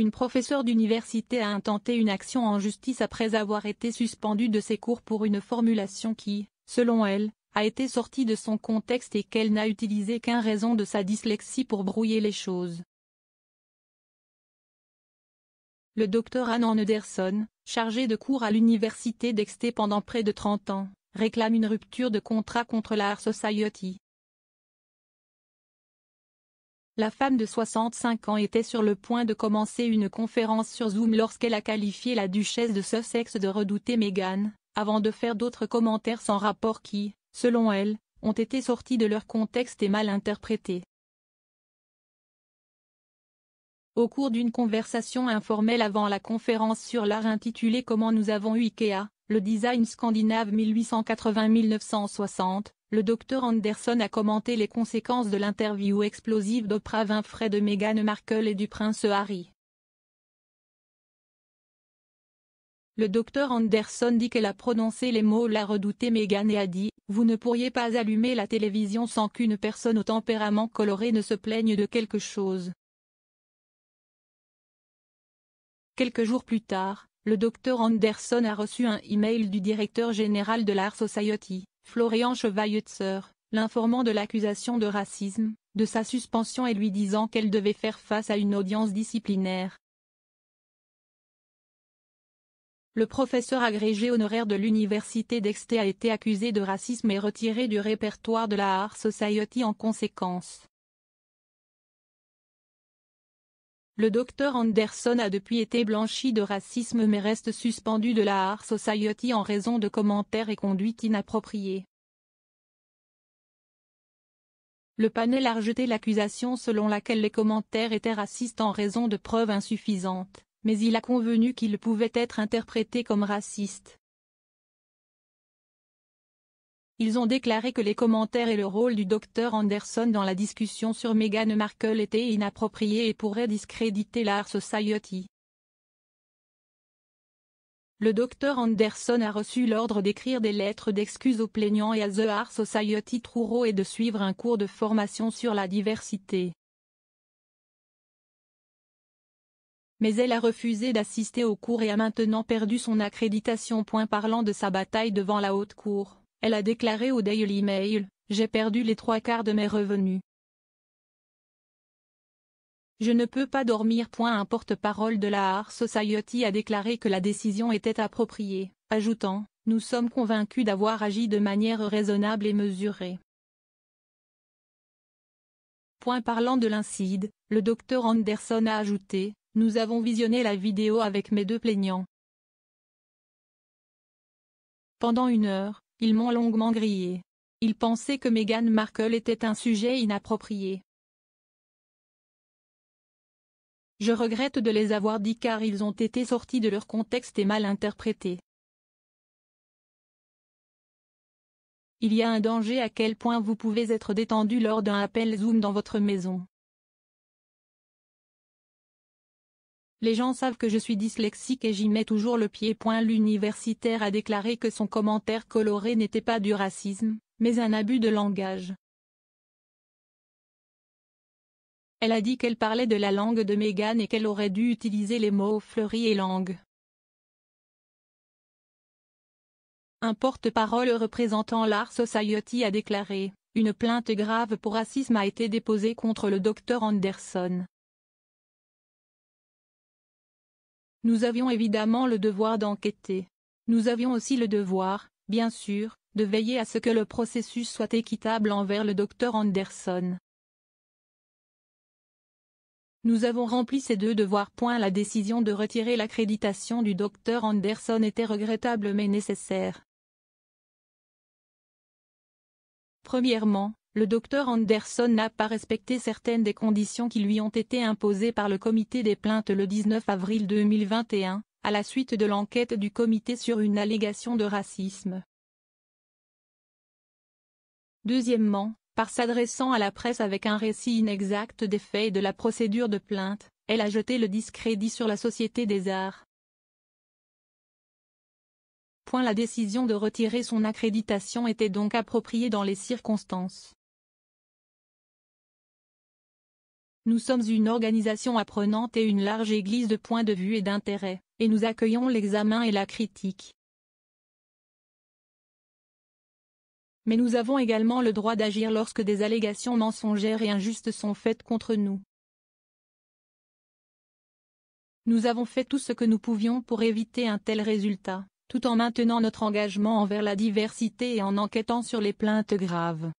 Une professeure d'université a intenté une action en justice après avoir été suspendue de ses cours pour une formulation qui, selon elle, a été sortie de son contexte et qu'elle n'a utilisé qu'un raison de sa dyslexie pour brouiller les choses. Le docteur Anne Anderson, chargé de cours à l'université d'Exté pendant près de 30 ans, réclame une rupture de contrat contre la Art Society. La femme de 65 ans était sur le point de commencer une conférence sur Zoom lorsqu'elle a qualifié la duchesse de Sussex de redouter Meghan, avant de faire d'autres commentaires sans rapport qui, selon elle, ont été sortis de leur contexte et mal interprétés. Au cours d'une conversation informelle avant la conférence sur l'art intitulée Comment nous avons eu IKEA, le design scandinave 1880-1960, le docteur Anderson a commenté les conséquences de l'interview explosive d'Oprah Winfrey de Meghan Markle et du prince Harry. Le docteur Anderson dit qu'elle a prononcé les mots la redoutée Meghan et a dit « Vous ne pourriez pas allumer la télévision sans qu'une personne au tempérament coloré ne se plaigne de quelque chose. » Quelques jours plus tard, le docteur Anderson a reçu un email du directeur général de l'Art Society, Florian Chevaillutzer, l'informant de l'accusation de racisme, de sa suspension et lui disant qu'elle devait faire face à une audience disciplinaire. Le professeur agrégé honoraire de l'université d'Exté a été accusé de racisme et retiré du répertoire de la Art Society en conséquence. Le docteur Anderson a depuis été blanchi de racisme mais reste suspendu de la Art Society en raison de commentaires et conduites inappropriées. Le panel a rejeté l'accusation selon laquelle les commentaires étaient racistes en raison de preuves insuffisantes, mais il a convenu qu'ils pouvaient être interprétés comme racistes. Ils ont déclaré que les commentaires et le rôle du docteur Anderson dans la discussion sur Meghan Markle étaient inappropriés et pourraient discréditer l'Art Society. Le docteur Anderson a reçu l'ordre d'écrire des lettres d'excuses aux plaignants et à The Art Society Truro et de suivre un cours de formation sur la diversité. mais elle a refusé d'assister au cours et a maintenant perdu son accréditation. Point parlant de sa bataille devant la haute cour. Elle a déclaré au Daily Mail, j'ai perdu les trois quarts de mes revenus. Je ne peux pas dormir. Un porte-parole de la Art Society a déclaré que la décision était appropriée, ajoutant, nous sommes convaincus d'avoir agi de manière raisonnable et mesurée. Point parlant de l'incide, le docteur Anderson a ajouté, nous avons visionné la vidéo avec mes deux plaignants. Pendant une heure, ils m'ont longuement grillé. Ils pensaient que Meghan Markle était un sujet inapproprié. Je regrette de les avoir dit car ils ont été sortis de leur contexte et mal interprétés. Il y a un danger à quel point vous pouvez être détendu lors d'un appel Zoom dans votre maison. Les gens savent que je suis dyslexique et j'y mets toujours le pied. L'universitaire a déclaré que son commentaire coloré n'était pas du racisme, mais un abus de langage. Elle a dit qu'elle parlait de la langue de Meghan et qu'elle aurait dû utiliser les mots fleuri et langue. Un porte-parole représentant l'Art Society a déclaré, une plainte grave pour racisme a été déposée contre le docteur Anderson. Nous avions évidemment le devoir d'enquêter. Nous avions aussi le devoir, bien sûr, de veiller à ce que le processus soit équitable envers le docteur Anderson. Nous avons rempli ces deux devoirs. point, La décision de retirer l'accréditation du docteur Anderson était regrettable mais nécessaire. Premièrement, le docteur Anderson n'a pas respecté certaines des conditions qui lui ont été imposées par le comité des plaintes le 19 avril 2021, à la suite de l'enquête du comité sur une allégation de racisme. Deuxièmement, par s'adressant à la presse avec un récit inexact des faits et de la procédure de plainte, elle a jeté le discrédit sur la Société des Arts. Point la décision de retirer son accréditation était donc appropriée dans les circonstances. Nous sommes une organisation apprenante et une large église de points de vue et d'intérêts, et nous accueillons l'examen et la critique. Mais nous avons également le droit d'agir lorsque des allégations mensongères et injustes sont faites contre nous. Nous avons fait tout ce que nous pouvions pour éviter un tel résultat, tout en maintenant notre engagement envers la diversité et en enquêtant sur les plaintes graves.